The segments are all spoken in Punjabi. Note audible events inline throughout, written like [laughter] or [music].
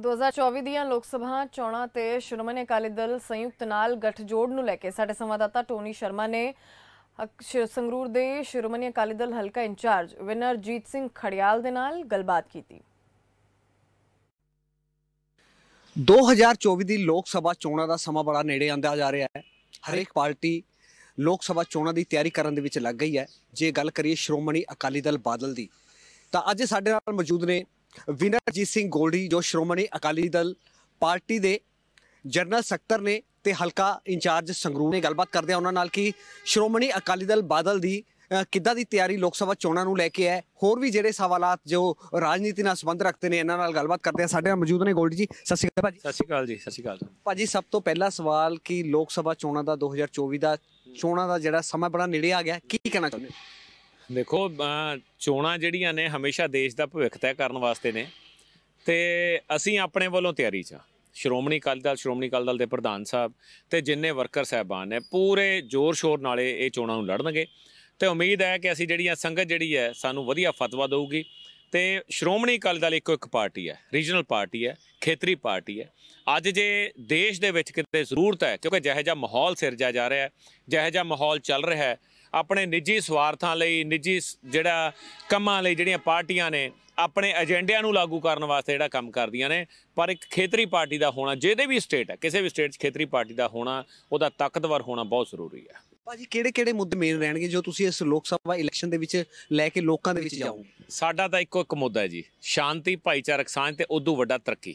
2024 ਦੀਆਂ ਲੋਕ ਸਭਾ ਚੋਣਾਂ ਤੇ ਸ਼੍ਰੋਮਣੀ ਅਕਾਲੀ ਦਲ ਸੰਯੁਕਤ ਨਾਲ ਗਠਜੋੜ ਨੂੰ ਲੈ ਕੇ ਸਾਡੇ ਸੰਵਾਦਦਾਤਾ ਟੋਨੀ ਸ਼ਰਮਾ ਨੇ ਸੰਗਰੂਰ ਦੇ ਸ਼੍ਰੋਮਣੀ ਅਕਾਲੀ ਦਲ ਹਲਕਾ ਇੰਚਾਰਜ ਵਿਨਰਜੀਤ ਸਿੰਘ ਖੜਿਆਲ ਦੇ ਨਾਲ ਗੱਲਬਾਤ ਕੀਤੀ 2024 ਦੀ ਲੋਕ ਸਭਾ ਚੋਣਾਂ ਦਾ ਸਮਾਂ ਬੜਾ ਨੇੜੇ ਆਂਦਾ ਜਾ ਰਿਹਾ ਹੈ ਹਰੇਕ ਪਾਰਟੀ ਲੋਕ ਸਭਾ ਚੋਣਾਂ ਦੀ ਤਿਆਰੀ ਕਰਨ ਦੇ ਵਿੱਚ ਲੱਗ ਗਈ ਹੈ ਜੇ ਗੱਲ ਕਰੀਏ ਸ਼੍ਰੋਮਣੀ ਅਕਾਲੀ ਦਲ ਬਾਦਲ ਦੀ ਤਾਂ ਅੱਜ ਸਾਡੇ ਨਾਲ ਮੌਜੂਦ ਨੇ ਵਿਨਰਜੀਤ ਸਿੰਘ ਗੋਲਡੀ ਜੋ ਸ਼੍ਰੋਮਣੀ ਅਕਾਲੀ ਦਲ ਪਾਰਟੀ ਦੇ ਜਨਰਲ ਸਕੱਤਰ ਨੇ ਤੇ ਹਲਕਾ ਇੰਚਾਰਜ ਸੰਗਰੂਰ ਨੇ ਗੱਲਬਾਤ ਕਰਦੇ ਆ ਉਹਨਾਂ ਨਾਲ ਕਿ ਸ਼੍ਰੋਮਣੀ ਅਕਾਲੀ ਦਲ ਬਾਦਲ ਦੀ ਕਿੱਦਾਂ ਦੀ ਤਿਆਰੀ ਲੋਕ ਸਭਾ ਚੋਣਾਂ ਨੂੰ ਲੈ ਕੇ ਹੈ ਹੋਰ ਵੀ ਜਿਹੜੇ ਸਵਾਲਾਤ ਜੋ ਰਾਜਨੀਤੀ ਨਾਲ ਸੰਬੰਧ ਰੱਖਦੇ ਨੇ ਇਹਨਾਂ ਨਾਲ ਗੱਲਬਾਤ ਕਰਦੇ ਆ ਸਾਡੇ ਨਾਲ ਮੌਜੂਦ ਨੇ ਗੋਲਡੀ ਜੀ ਸਤਿ ਸ਼੍ਰੀ ਅਕਾਲ ਭਾਜੀ ਸਤਿ ਸ਼੍ਰੀ ਅਕਾਲ ਜੀ ਸਤਿ ਸ਼੍ਰੀ ਅਕਾਲ ਭਾਜੀ ਸਭ ਤੋਂ ਪਹਿਲਾ ਸਵਾਲ ਕਿ ਲੋਕ ਸਭਾ ਚੋਣਾਂ ਦਾ 2024 ਦਾ ਚੋਣਾਂ ਦਾ ਜਿਹੜਾ ਸਮਾਂ ਬੜਾ ਨੇੜੇ ਆ ਗਿਆ ਕੀ ਕਹਿਣਾ ਚਾਹੁੰਦੇ ਦੇਖੋ ਚੋਣਾਂ ਜਿਹੜੀਆਂ ਨੇ ਹਮੇਸ਼ਾ ਦੇਸ਼ ਦਾ ਭਵਿੱਖ ਤੈਅ ਕਰਨ ਵਾਸਤੇ ਨੇ ਤੇ ਅਸੀਂ ਆਪਣੇ ਵੱਲੋਂ ਤਿਆਰੀ 'ਚ ਸ਼੍ਰੋਮਣੀ ਅਕਾਲੀ ਦਲ ਸ਼੍ਰੋਮਣੀ ਅਕਾਲੀ ਦਲ ਦੇ ਪ੍ਰਧਾਨ ਸਾਹਿਬ ਤੇ ਜਿੰਨੇ ਵਰਕਰ ਸਹਿਬਾਨ ਨੇ ਪੂਰੇ ਜ਼ੋਰ ਸ਼ੋਰ ਨਾਲੇ ਇਹ ਚੋਣਾਂ ਨੂੰ ਲੜਨਗੇ ਤੇ ਉਮੀਦ ਹੈ ਕਿ ਅਸੀਂ ਜਿਹੜੀਆਂ ਸੰਗਤ ਜਿਹੜੀ ਹੈ ਸਾਨੂੰ ਵਧੀਆ ਫਤਵਾ ਦੇਊਗੀ ਤੇ ਸ਼੍ਰੋਮਣੀ ਅਕਾਲੀ ਦਲ ਇੱਕੋ ਇੱਕ ਪਾਰਟੀ ਹੈ ਰੀਜਨਲ ਪਾਰਟੀ ਹੈ ਖੇਤਰੀ ਪਾਰਟੀ ਹੈ ਅੱਜ ਜੇ ਦੇਸ਼ ਦੇ ਵਿੱਚ ਕਿਤੇ ਜ਼ਰੂਰਤ ਹੈ ਕਿਉਂਕਿ ਜਿਹੋ ਜਿਹਾ ਮਾਹੌਲ ਸਿਰਜਿਆ ਜਾ ਰਿਹਾ ਹੈ ਜਿਹੋ ਜਿਹਾ ਮਾਹੌਲ ਚੱਲ ਰਿਹਾ ਹੈ ਆਪਣੇ ਨਿੱਜੀ ਸਵਾਰਥਾਂ ਲਈ ਨਿੱਜੀ ਜਿਹੜਾ ਕੰਮਾਂ ਲਈ ਜਿਹੜੀਆਂ ਪਾਰਟੀਆਂ ਨੇ ਆਪਣੇ ਏਜੰਡਿਆਂ ਨੂੰ ਲਾਗੂ ਕਰਨ ਵਾਸਤੇ ਜਿਹੜਾ ਕੰਮ ਕਰਦੀਆਂ ਨੇ ਪਰ ਇੱਕ ਖੇਤਰੀ ਪਾਰਟੀ ਦਾ ਹੋਣਾ ਜਿਹਦੇ ਵੀ ਸਟੇਟ ਹੈ ਕਿਸੇ ਵੀ ਸਟੇਟ 'ਚ ਖੇਤਰੀ ਪਾਰਟੀ ਦਾ ਹੋਣਾ ਉਹਦਾ ਤਾਕਤਵਰ ਹੋਣਾ ਬਹੁਤ ਜ਼ਰੂਰੀ ਹੈ ਭਾਜੀ ਕਿਹੜੇ ਕਿਹੜੇ ਮੁੱਦੇ ਮੇਨ ਰਹਿਣਗੇ ਜੋ ਤੁਸੀਂ ਇਸ ਲੋਕ ਸਭਾ ਇਲੈਕਸ਼ਨ ਦੇ ਵਿੱਚ ਲੈ ਕੇ ਲੋਕਾਂ ਦੇ ਵਿੱਚ ਜਾਓ ਸਾਡਾ ਤਾਂ ਇੱਕੋ ਇੱਕ ਮੁੱਦਾ ਹੈ ਜੀ ਸ਼ਾਂਤੀ ਭਾਈਚਾਰਕ ਸਾਂਝ ਤੇ ਉਦੋਂ ਵੱਡਾ ਤਰੱਕੀ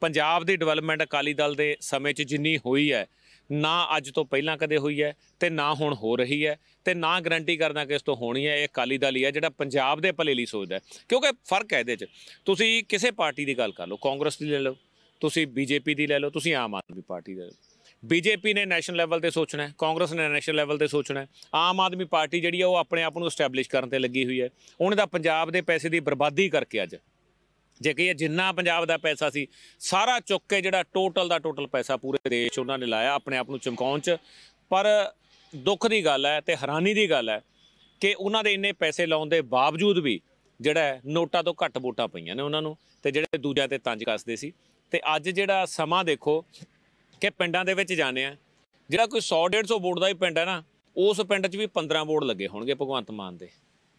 ਪੰਜਾਬ ਦੀ ਡਿਵੈਲਪਮੈਂਟ ਅਕਾਲੀ ਦਲ ਦੇ ਸਮੇਂ 'ਚ ਜਿੰਨੀ ਹੋਈ ਹੈ ਨਾ ਅੱਜ ਤੋਂ ਪਹਿਲਾਂ ਕਦੇ ਹੋਈ ਹੈ ਤੇ ਨਾ ਹੁਣ ਹੋ ਰਹੀ ਹੈ ਤੇ ਨਾ ਗਰੰਟੀ ਕਰਦਾ ਕਿ ਇਸ ਤੋਂ ਹੋਣੀ ਹੈ ਇਹ ਅਕਾਲੀ ਦਲ ਹੀ ਹੈ ਜਿਹੜਾ ਪੰਜਾਬ ਦੇ ਭਲੇ ਲਈ ਸੋਚਦਾ ਕਿਉਂਕਿ ਫਰਕ ਹੈ ਇਹਦੇ 'ਚ ਤੁਸੀਂ ਕਿਸੇ ਪਾਰਟੀ ਦੀ ਗੱਲ ਕਰ ਲਓ ਕਾਂਗਰਸ ਦੀ ਲੈ ਲਓ ਤੁਸੀਂ ਬੀਜੇਪੀ ਦੀ ਲੈ ਲਓ ਤੁਸੀਂ ਆਮ ਆਦਮੀ ਪਾਰਟੀ ਦੇ ਬੀਜੇਪੀ ਨੇ ਨੈਸ਼ਨਲ ਲੈਵਲ ਤੇ ਸੋਚਣਾ ਹੈ ਕਾਂਗਰਸ ਨੇ ਨੈਸ਼ਨਲ ਲੈਵਲ ਤੇ ਸੋਚਣਾ ਹੈ ਆਮ ਆਦਮੀ ਪਾਰਟੀ ਜਿਹੜੀ ਹੈ ਉਹ ਆਪਣੇ ਆਪ ਨੂੰ ਸਟੈਬਲਿਸ਼ ਕਰਨ ਤੇ ਲੱਗੀ ਹੋਈ ਹੈ ਉਹਨੇ ਦਾ ਪੰਜਾਬ ਦੇ ਪੈਸੇ ਦੀ ਬਰਬਾਦੀ ਕਰਕੇ ਅੱਜ ਜੇ ਕਹੀਏ ਜਿੰਨਾ ਪੰਜਾਬ ਦਾ ਪੈਸਾ ਸੀ ਸਾਰਾ ਚੁੱਕ ਕੇ ਜਿਹੜਾ ਟੋਟਲ ਦਾ ਟੋਟਲ ਪੈਸਾ ਪੂਰੇ ਦੇਸ਼ ਉਹਨਾਂ ਨੇ ਲਾਇਆ ਆਪਣੇ ਆਪ ਨੂੰ ਚਮਕਾਉਣ 'ਚ ਪਰ ਦੁੱਖ ਦੀ ਗੱਲ ਹੈ ਤੇ ਹੈਰਾਨੀ ਦੀ ਗੱਲ ਹੈ ਕਿ ਉਹਨਾਂ ਦੇ ਇੰਨੇ ਪੈਸੇ ਲਾਉਣ ਦੇ ਬਾਵਜੂਦ ਵੀ ਜਿਹੜਾ ਨੋਟਾ ਤੋਂ ਘੱਟ ਵੋਟਾਂ ਪਈਆਂ ਨੇ ਉਹਨਾਂ ਨੂੰ ਤੇ ਜਿਹੜੇ ਦੂਜਿਆਂ ਤੇ ਤੰਜ ਕੱਸਦੇ ਸੀ ਤੇ ਅੱਜ ਜਿਹੜਾ ਸਮਾਂ ਦੇਖੋ ਕਿ ਪਿੰਡਾਂ ਦੇ ਵਿੱਚ ਜਾਣੇ ਆ ਜਿਹੜਾ ਕੋਈ 100 150 ਵੋਟ ਦਾ ਹੀ ਪਿੰਡ ਹੈ ਨਾ ਉਸ ਪਿੰਡ 'ਚ ਵੀ 15 ਵੋਟ ਲੱਗੇ ਹੋਣਗੇ ਭਗਵੰਤ ਮਾਨ ਦੇ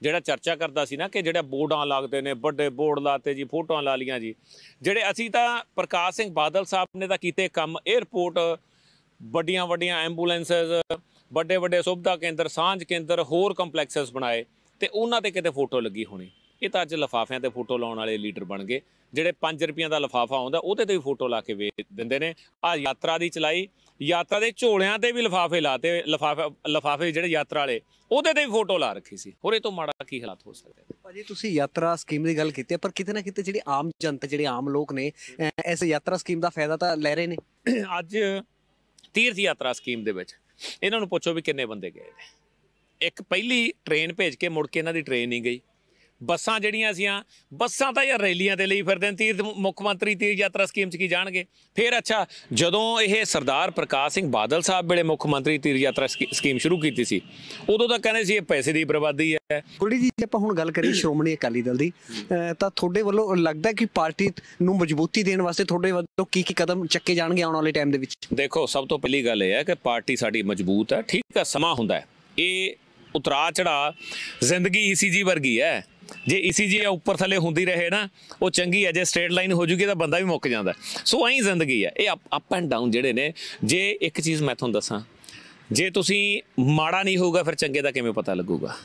ਜਿਹੜਾ ਚਰਚਾ ਕਰਦਾ ਸੀ ਨਾ ਕਿ ਜਿਹੜਾ ਬੋਰਡਾਂ ਲੱਗਦੇ ਨੇ ਵੱਡੇ ਬੋਰਡ ਲਾਤੇ ਜੀ ਫੋਟੋਆਂ ਲਾ ਲੀਆਂ ਜੀ ਜਿਹੜੇ ਅਸੀਂ ਤਾਂ ਪ੍ਰਕਾਸ਼ ਸਿੰਘ ਬਾਦਲ ਸਾਹਿਬ ਨੇ ਤਾਂ ਕੀਤੇ ਕੰਮ 에ਅਰਪੋਰਟ ਵੱਡੀਆਂ ਵੱਡੀਆਂ ਐਂਬੂਲੈਂਸਸ ਵੱਡੇ ਵੱਡੇ ਸੁਵਿਧਾ ਕੇਂਦਰ ਸਾਂਝ ਕੇਂਦਰ ਹੋਰ ਕੰਪਲੈਕਸਸ ਬਣਾਏ ਤੇ ਉਹਨਾਂ ਤੇ ਕਿਤੇ ਫੋਟੋ ਲੱਗੀ ਹੋਣੀ ਇਹ ਤਾਂ ਅੱਜ ਲਫਾਫਿਆਂ ਤੇ ਫੋਟੋ ਲਾਉਣ ਵਾਲੇ ਲੀਡਰ ਬਣ ਗਏ ਜਿਹੜੇ 5 ਰੁਪਈਆਂ ਦਾ ਲਫਾਫਾ ਆਉਂਦਾ ਉਹਦੇ ਤੇ ਵੀ ਫੋਟੋ ਲਾ ਕੇ ਵੇਚ ਦਿੰਦੇ ਨੇ ਆ ਯਾਤਰਾ ਦੀ ਚਲਾਈ ਯਾਤਰਾ ਦੇ ਝੋਲਿਆਂ ਤੇ ਵੀ ਲਫਾਫੇ ਲਾਤੇ ਲਫਾਫੇ ਲਫਾਫੇ ਜਿਹੜੇ ਯਾਤਰਾ ਵਾਲੇ ਉਹਦੇ ਤੇ ਵੀ ਫੋਟੋ ਲਾ ਰੱਖੀ ਸੀ ਹੋਰ ਇਹ ਤੋਂ ਮਾੜਾ ਕੀ ਹਾਲਾਤ ਹੋ ਸਕਦਾ ਭਾਜੀ ਤੁਸੀਂ ਯਾਤਰਾ ਸਕੀਮ ਦੀ ਗੱਲ ਕੀਤੀ ਪਰ ਕਿਤੇ ਨਾ ਕਿਤੇ ਜਿਹੜੀ ਆਮ ਜਨਤਾ ਜਿਹੜੇ ਆਮ ਲੋਕ ਨੇ ਇਸ ਯਾਤਰਾ ਸਕੀਮ ਦਾ ਫਾਇਦਾ ਤਾਂ ਲੈ ਰਹੇ ਨੇ [clears throat] ਅੱਜ ਤੀਰਥ ਯਾਤਰਾ ਸਕੀਮ ਦੇ ਵਿੱਚ ਇਹਨਾਂ ਨੂੰ ਪੁੱਛੋ ਵੀ ਕਿੰਨੇ ਬੰਦੇ ਗਏ ਨੇ ਇੱਕ ਪਹਿਲੀ ਟ੍ਰੇਨ ਭੇਜ ਕੇ ਮੁੜ ਕੇ ਇਹਨਾਂ ਦੀ ਟ੍ਰੇਨ ਨਹੀਂ ਗਈ ਬੱਸਾਂ ਜਿਹੜੀਆਂ ਸੀਆਂ ਬੱਸਾਂ ਤਾਂ ਯਾਰ ਰੈਲੀਆਂ ਦੇ ਲਈ ਫਿਰਦੇ ਨੇ ਤੀਰਥ ਮੁੱਖ ਮੰਤਰੀ ਤੀਰਥ ਯਾਤਰਾ ਸਕੀਮ 'ਚ ਕੀ ਜਾਣਗੇ ਫਿਰ ਅੱਛਾ ਜਦੋਂ ਇਹ ਸਰਦਾਰ ਪ੍ਰਕਾਸ਼ ਸਿੰਘ ਬਾਦਲ ਸਾਹਿਬ ਵੇਲੇ ਮੁੱਖ ਮੰਤਰੀ ਤੀਰਥ ਯਾਤਰਾ ਸਕੀਮ ਸ਼ੁਰੂ ਕੀਤੀ ਸੀ ਉਦੋਂ ਤਾਂ ਕਹਿੰਦੇ ਸੀ ਇਹ ਪੈਸੇ ਦੀ ਬਰਬਾਦੀ ਹੈ ਕੁੜੀ ਜੀ ਆਪਾਂ ਹੁਣ ਗੱਲ ਕਰੀ ਸ਼੍ਰੋਮਣੀ ਅਕਾਲੀ ਦਲ ਦੀ ਤਾਂ ਤੁਹਾਡੇ ਵੱਲੋਂ ਲੱਗਦਾ ਕਿ ਪਾਰਟੀ ਨੂੰ ਮਜ਼ਬੂਤੀ ਦੇਣ ਵਾਸਤੇ ਤੁਹਾਡੇ ਵੱਲੋਂ ਕੀ ਕੀ ਕਦਮ ਚੱਕੇ ਜਾਣਗੇ ਆਉਣ ਵਾਲੇ ਟਾਈਮ ਦੇ ਵਿੱਚ ਦੇਖੋ ਸਭ ਤੋਂ ਪਹਿਲੀ ਗੱਲ ਇਹ ਹੈ ਕਿ ਪਾਰਟੀ ਸਾਡੀ ਮਜ਼ਬੂਤ ਹੈ ਠੀਕ ਹੈ ਸਮਾਂ ਹੁੰਦਾ ਹੈ ਇਹ ਉਤਰਾ ਚੜਾ ਜ਼ਿੰਦਗੀ ਈਸੀਜੀ ਵਰਗੀ ਹੈ ਜੇ ECG ਆ ਉੱਪਰ ਥੱਲੇ ਹੁੰਦੀ ਰਹੇ ਨਾ ਉਹ ਚੰਗੀ ਹੈ ਜੇ ਸਟ੍ਰੇਟ ਲਾਈਨ ਹੋ ਜੂਗੀ ਤਾਂ ਬੰਦਾ ਵੀ ਮੁੱਕ ਜਾਂਦਾ ਸੋ ਐਂ ਜ਼ਿੰਦਗੀ ਹੈ ਇਹ ਅਪ ਐਂਡ ਡਾਊਨ ਜਿਹੜੇ ਨੇ ਜੇ ਇੱਕ ਚੀਜ਼ ਮੈਂ ਤੁਹਾਨੂੰ ਦੱਸਾਂ ਜੇ ਤੁਸੀਂ ਮਾੜਾ ਨਹੀਂ ਹੋਊਗਾ ਫਿਰ ਚੰਗੇ ਦਾ ਕਿਵੇਂ ਪਤਾ ਲੱਗੂਗਾ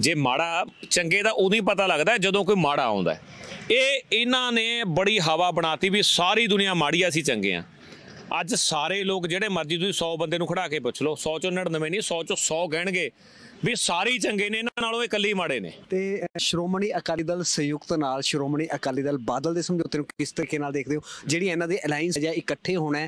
ਜੇ ਮਾੜਾ ਚੰਗੇ ਦਾ ਉਦੋਂ ਹੀ ਪਤਾ ਲੱਗਦਾ ਜਦੋਂ ਕੋਈ ਮਾੜਾ ਆਉਂਦਾ ਇਹ ਇਹਨਾਂ ਨੇ ਬੜੀ ਹਵਾ ਬਣਾਤੀ ਵੀ ਸਾਰੀ ਦੁਨੀਆ ਮਾੜੀ ਸੀ ਚੰਗੇ ਆ ਅੱਜ ਸਾਰੇ ਲੋਕ ਜਿਹੜੇ ਮਰਜ਼ੀ ਤੁਸੀਂ 100 ਬੰਦੇ ਨੂੰ ਖੜਾ ਕੇ ਪੁੱਛ ਲਓ 100 ਚੋਂ 99 ਨਹੀਂ 100 ਚੋਂ 100 ਕਹਿਣਗੇ ਵੀ ਸਾਰੇ ਚੰਗੇ ਨੇ ਇਹਨਾਂ ਨਾਲੋਂ ਇਹ ਮਾੜੇ ਨੇ ਤੇ ਸ਼੍ਰੋਮਣੀ ਅਕਾਲੀ ਦਲ ਸੰਯੁਕਤ ਨਾਲ ਸ਼੍ਰੋਮਣੀ ਅਕਾਲੀ ਦਲ ਬਾਦਲ ਦੇ ਸਮਝੌਤੇ ਨੂੰ ਕਿਸ ਤਰੀਕੇ ਨਾਲ ਦੇਖਦੇ ਹੋ ਜਿਹੜੀ ਇਹਨਾਂ ਦੇ ਅਲਾਈਅੰਸ ਜਾਂ ਇਕੱਠੇ ਹੋਣਾ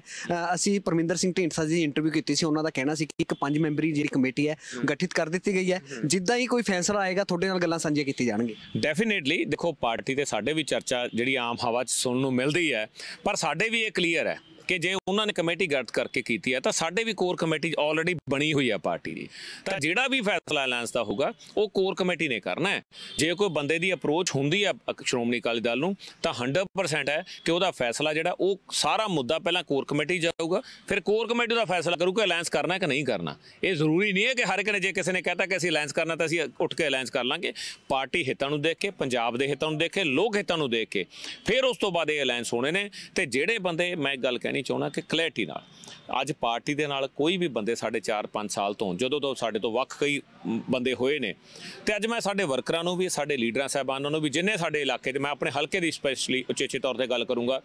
ਅਸੀਂ ਪਰਮਿੰਦਰ ਸਿੰਘ ਢੀਂਡਸਾ ਜੀ ਇੰਟਰਵਿਊ ਕੀਤੀ ਸੀ ਉਹਨਾਂ ਦਾ ਕਹਿਣਾ ਸੀ ਕਿ ਇੱਕ ਪੰਜ ਮੈਂਬਰੀ ਜਿਹੜੀ ਕਮੇਟੀ ਹੈ ਗਠਿਤ ਕਰ ਦਿੱਤੀ ਗਈ ਹੈ ਜਿੱਦਾਂ ਹੀ ਕੋਈ ਫੈਸਲਾ ਆਏਗਾ ਤੁਹਾਡੇ ਨਾਲ ਗੱਲਾਂ ਸਾਂਝੀਆਂ ਕੀਤੀ ਜਾਣਗੀਆਂ ਡੈਫੀਨੇਟਲੀ ਦੇਖੋ ਪਾਰਟੀ ਤੇ ਸਾਡੇ ਵੀ ਚਰਚਾ ਜਿਹੜੀ ਆਮ ਹਵਾ 'ਚ ਸੁਣਨ ਨੂੰ ਮਿਲਦੀ ਹੈ ਪਰ ਸਾਡੇ ਵੀ ਇਹ ਕਲੀਅਰ ਹੈ ਕਿ ਜੇ ਉਹਨਾਂ ਨੇ ਕਮੇਟੀ ਗਠਿਤ ਕਰਕੇ ਕੀਤੀ ਹੈ ਤਾਂ ਸਾਡੇ ਵੀ ਕੋਰ ਕਮੇਟੀ ਆਲਰੇਡੀ ਬਣੀ ਹੋਈ ਹੈ ਪਾਰਟੀ ਦੀ ਤਾਂ ਜਿਹੜਾ ਵੀ ਫੈਸਲਾ ਅਲਾਈਅੰਸ ਦਾ ਹੋਊਗਾ ਉਹ ਕੋਰ ਕਮੇਟੀ ਨੇ ਕਰਨਾ ਹੈ ਜੇ ਕੋਈ ਬੰਦੇ ਦੀ ਅਪਰੋਚ ਹੁੰਦੀ ਹੈ ਸ਼੍ਰੋਮਣੀ ਅਕਾਲੀ ਦਲ ਨੂੰ ਤਾਂ 100% ਹੈ ਕਿ ਉਹਦਾ ਫੈਸਲਾ ਜਿਹੜਾ ਉਹ ਸਾਰਾ ਮੁੱਦਾ ਪਹਿਲਾਂ ਕੋਰ ਕਮੇਟੀ ਜਾਊਗਾ ਫਿਰ ਕੋਰ ਕਮੇਟੀ ਦਾ ਫੈਸਲਾ ਕਰੂਗਾ ਕਿ ਅਲਾਈਅੰਸ ਕਰਨਾ ਕਿ ਨਹੀਂ ਕਰਨਾ ਇਹ ਜ਼ਰੂਰੀ ਨਹੀਂ ਹੈ ਕਿ ਹਰ ਇੱਕ ਨੇ ਜੇ ਕਿਸੇ ਨੇ ਕਹਤਾ ਕਿ ਅਸੀਂ ਅਲਾਈਅੰਸ ਕਰਨਾ ਤਾਂ ਅਸੀਂ ਉੱਠ ਕੇ ਅਲਾਈਅੰਸ ਕਰ ਲਾਂਗੇ ਪਾਰਟੀ ਹਿੱਤਾਂ ਨੂੰ ਦੇਖ ਕੇ ਪੰਜਾਬ ਦੇ ਹਿੱਤਾਂ ਨੂੰ ਦੇਖ ਕੇ ਲੋਕ ਹਿੱਤਾਂ ਨੂੰ ਦੇਖ ਕੇ ਫਿਰ ਉਸ ਤੋਂ ਬਾਅਦ ਇਹ ਅਲਾਈਅੰਸ ਹੋਣੇ ਨੇ ਤੇ ਜਿਹੜੇ ਬੰਦੇ ਮੈਂ ਗੱਲ ਕਹਿਣੀ ਕਹਿਣੀ ਚਾਹੁੰਦਾ ਕਿ ਕਲੈਰਟੀ ਨਾਲ ਅੱਜ ਪਾਰਟੀ ਦੇ ਨਾਲ ਕੋਈ ਵੀ ਬੰਦੇ ਸਾਡੇ 4-5 ਸਾਲ ਤੋਂ ਜਦੋਂ ਤੋਂ ਸਾਡੇ ਤੋਂ ਵੱਖ ਕਈ ਬੰਦੇ ਹੋਏ ਨੇ ਤੇ ਅੱਜ ਮੈਂ ਸਾਡੇ ਵਰਕਰਾਂ ਨੂੰ ਵੀ ਸਾਡੇ ਲੀਡਰਾਂ ਸਹਿਬਾਨਾਂ ਨੂੰ ਵੀ ਜਿੰਨੇ ਸਾਡੇ ਇਲਾਕੇ ਦੇ ਮੈਂ ਆਪਣੇ ਹਲਕੇ ਦੀ ਸਪੈਸ਼ਲੀ ਉੱਚੇ-ਉੱਚੇ ਤੌਰ ਤੇ ਗੱਲ ਕਰੂੰਗਾ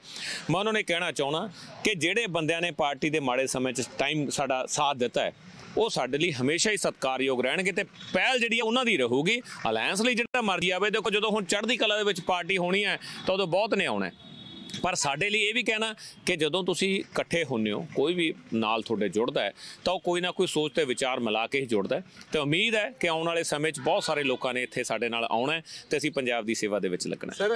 ਮੈਂ ਉਹਨਾਂ ਨੇ ਕਹਿਣਾ ਚਾਹਣਾ ਕਿ ਜਿਹੜੇ ਬੰਦਿਆਂ ਨੇ ਪਾਰਟੀ ਦੇ ਮਾੜੇ ਸਮੇਂ 'ਚ ਟਾਈਮ ਸਾਡਾ ਸਾਥ ਦਿੱਤਾ ਹੈ ਉਹ ਸਾਡੇ ਲਈ ਹਮੇਸ਼ਾ ਹੀ ਸਤਿਕਾਰਯੋਗ ਰਹਿਣਗੇ ਤੇ ਪਹਿਲ ਜਿਹੜੀ ਹੈ ਉਹਨਾਂ ਦੀ ਰਹੂਗੀ ਅਲਾਈਅੰਸ ਲਈ ਜਿਹੜਾ ਮਰਜ਼ੀ ਆਵੇ ਦੇਖੋ ਜਦੋਂ ਹੁਣ ਚੜ੍ਹਦੀ ਕਲਾ ਦੇ ਵਿੱਚ ਪਾਰਟੀ ਹੋਣੀ ਹੈ ਤਾਂ ਉਦੋਂ ਬਹੁਤ ਨੇ ਆਉਣਾ ਪਰ ਸਾਡੇ ਲਈ ਇਹ ਵੀ ਕਹਿਣਾ ਕਿ ਜਦੋਂ ਤੁਸੀਂ ਇਕੱਠੇ ਹੁੰਨੇ ਹੋ ਕੋਈ ਵੀ ਨਾਲ ਤੁਹਾਡੇ ਜੁੜਦਾ ਹੈ ਤਾਂ ਉਹ ਕੋਈ ਨਾ ਕੋਈ ਸੋਚ ਤੇ ਵਿਚਾਰ ਮਿਲਾ ਕੇ ਹੀ ਜੁੜਦਾ ਹੈ ਤੇ ਉਮੀਦ ਹੈ ਕਿ ਆਉਣ ਵਾਲੇ ਸਮੇਂ 'ਚ ਬਹੁਤ ਸਾਰੇ ਲੋਕਾਂ ਨੇ ਇੱਥੇ ਸਾਡੇ ਨਾਲ ਆਉਣਾ ਹੈ ਤੇ ਅਸੀਂ ਪੰਜਾਬ ਦੀ ਸੇਵਾ ਦੇ ਵਿੱਚ ਲੱਗਣਾ ਸਰ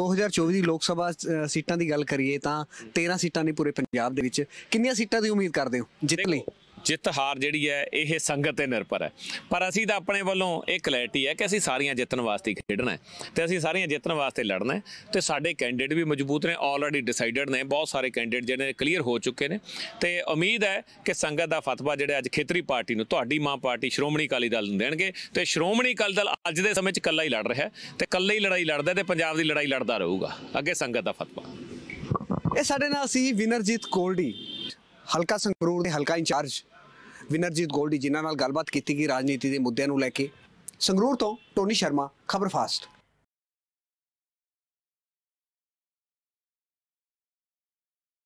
2024 ਦੀ ਲੋਕ ਸਭਾ ਸੀਟਾਂ ਦੀ ਗੱਲ ਕਰੀਏ ਤਾਂ 13 ਸੀਟਾਂ ਨੇ ਪੂਰੇ ਪੰਜਾਬ ਦੇ ਵਿੱਚ ਕਿੰਨੀਆਂ ਸੀਟਾਂ ਦੀ ਉਮੀਦ ਕਰਦੇ ਹੋ ਜਿੱਤ ਲਈ ਜਿੱਤ ਹਾਰ ਜਿਹੜੀ ਹੈ ਇਹ ਸੰਗਤ ਤੇ ਨਿਰਭਰ ਹੈ ਪਰ ਅਸੀਂ ਤਾਂ ਆਪਣੇ ਵੱਲੋਂ ਇਹ ਕਲੈਰਿਟੀ ਹੈ ਕਿ ਅਸੀਂ ਸਾਰੀਆਂ ਜਿੱਤਣ ਵਾਸਤੇ ਖੇਡਣਾ ਹੈ ਤੇ ਅਸੀਂ ਸਾਰੀਆਂ ਜਿੱਤਣ ਵਾਸਤੇ ਲੜਨਾ ਹੈ ਤੇ ਸਾਡੇ ਕੈਂਡੀਡੇਟ ਵੀ ਮਜ਼ਬੂਤ ਨੇ ਆਲਰੇਡੀ ਡਿਸਾਈਡਡ ਨੇ ਬਹੁਤ ਸਾਰੇ ਕੈਂਡੀਡੇਟ ਜਿਹੜੇ ਕਲੀਅਰ ਹੋ ਚੁੱਕੇ ਨੇ ਤੇ ਉਮੀਦ ਹੈ ਕਿ ਸੰਗਤ ਦਾ ਫਤਵਾ ਜਿਹੜਾ ਅੱਜ ਖੇਤਰੀ ਪਾਰਟੀ ਨੂੰ ਤੁਹਾਡੀ ਮਾਂ ਪਾਰਟੀ ਸ਼੍ਰੋਮਣੀ ਅਕਾਲੀ ਦਲ ਨੂੰ ਦੇਣਗੇ ਤੇ ਸ਼੍ਰੋਮਣੀ ਅਕਾਲੀ ਦਲ ਅੱਜ ਦੇ ਸਮੇਂ 'ਚ ਇਕੱਲਾ ਹੀ ਲੜ ਰਿਹਾ ਤੇ ਇਕੱਲਾ ਹੀ ਲੜਾਈ ਲੜਦਾ ਤੇ ਪੰਜਾਬ ਦੀ ਲੜਾਈ ਲੜਦਾ ਰਹੂਗਾ ਅੱਗੇ ਸੰਗਤ ਦਾ ਫਤਵਾ ਇਹ ਸਾਡੇ ਨਾਲ ਸੀ ਵਿਨਰਜੀਤ ਕੋਲਡੀ ਹਲਕਾ ਸੰਗਰੂਰ ਦੇ ਹਲਕਾ ਇੰਚਾਰਜ ਵਿਨਰਜੀਤ ਗੋਲਡੀ ਜਿਨ੍ਹਾਂ ਨਾਲ ਗੱਲਬਾਤ ਕੀਤੀ ਗਈ ਰਾਜਨੀਤੀ ਦੇ ਮੁੱਦਿਆਂ ਨੂੰ ਲੈ ਕੇ ਸੰਗਰੂਰ ਤੋਂ ਟੋਨੀ ਸ਼ਰਮਾ ਖਬਰ ਫਾਸਟ